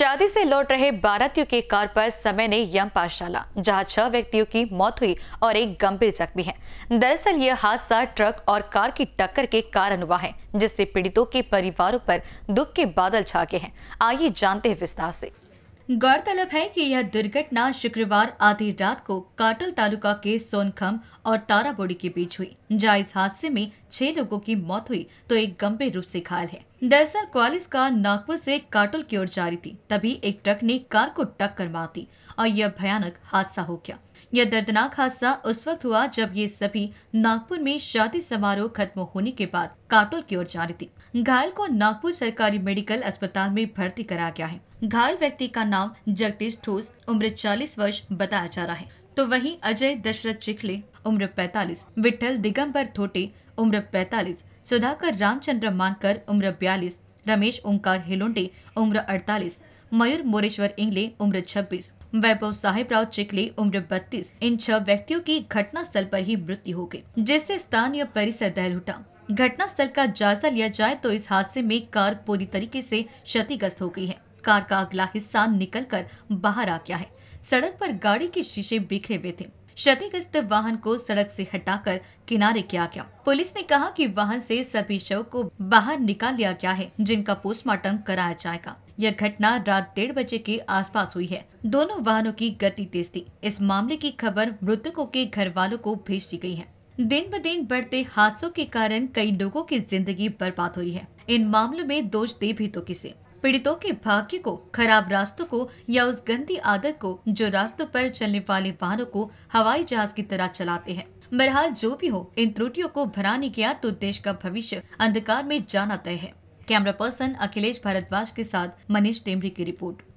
शादी से लौट रहे बारातियों के कार पर समय ने यम पास जहां छह व्यक्तियों की मौत हुई और एक गंभीर जख्मी है दरअसल यह हादसा ट्रक और कार की टक्कर के कारण हुआ है जिससे पीड़ितों के परिवारों पर दुख के बादल छा गए हैं आइए जानते हैं विस्तार से गौरतलब है कि यह दुर्घटना शुक्रवार आधी रात को काटल तालुका के सोनखम और ताराबोड़ी के बीच हुई जहाँ इस हादसे में छह लोगों की मौत हुई तो एक गंभीर रूप से घायल है दरअसल क्वालिस कार नागपुर से काटोल की ओर जा रही थी तभी एक ट्रक ने कार को टक्कर मार दी और यह भयानक हादसा हो गया यह दर्दनाक हादसा उस वक्त हुआ जब ये सभी नागपुर में शादी समारोह खत्म होने के बाद काटोल की ओर जा रही थी घायल को नागपुर सरकारी मेडिकल अस्पताल में भर्ती कराया गया है घायल व्यक्ति का नाम जगदीश ठोस उम्र 40 वर्ष बताया जा रहा है तो वहीं अजय दशरथ चिखले उम्र 45, विठल दिगंबर थोटे उम्र 45 सुधाकर रामचंद्र मानकर उम्र बयालीस रमेश ओंकार हिलोंडे उम्र अड़तालीस मयूर मोरेश्वर इंगले उम्र छब्बीस वैभव साहिबराव चिकले उम्र बत्तीस इन छह व्यक्तियों की घटना स्थल पर ही मृत्यु हो गई जिससे स्थानीय परिसर दहल उठा घटना स्थल का जायजा लिया जाए तो इस हादसे में कार पूरी तरीके से क्षतिग्रस्त हो गई है कार का अगला हिस्सा निकलकर बाहर आ गया है सड़क पर गाड़ी के शीशे बिखरे हुए थे क्षतिग्रस्त वाहन को सड़क से हटाकर किनारे किया गया पुलिस ने कहा कि वाहन से सभी शव को बाहर निकाल लिया गया है जिनका पोस्टमार्टम कराया जाएगा यह घटना रात डेढ़ बजे के आसपास हुई है दोनों वाहनों की गति तेज थी इस मामले की खबर मृतकों के घर वालों को भेज दी गयी है दिन ब दिन बढ़ते हादसों के कारण कई लोगों की जिंदगी बर्बाद हो रही है इन मामलों में दोष दे भी तो किसे पीड़ितों के भाग्य को खराब रास्तों को या उस गंदी आदत को जो रास्तों पर चलने वाले वाहनों को हवाई जहाज की तरह चलाते हैं बहरहाल जो भी हो इन त्रुटियों को भरा नहीं किया तो देश का भविष्य अंधकार में जाना तय है कैमरा पर्सन अखिलेश भारद्वाज के साथ मनीष टेमरी की रिपोर्ट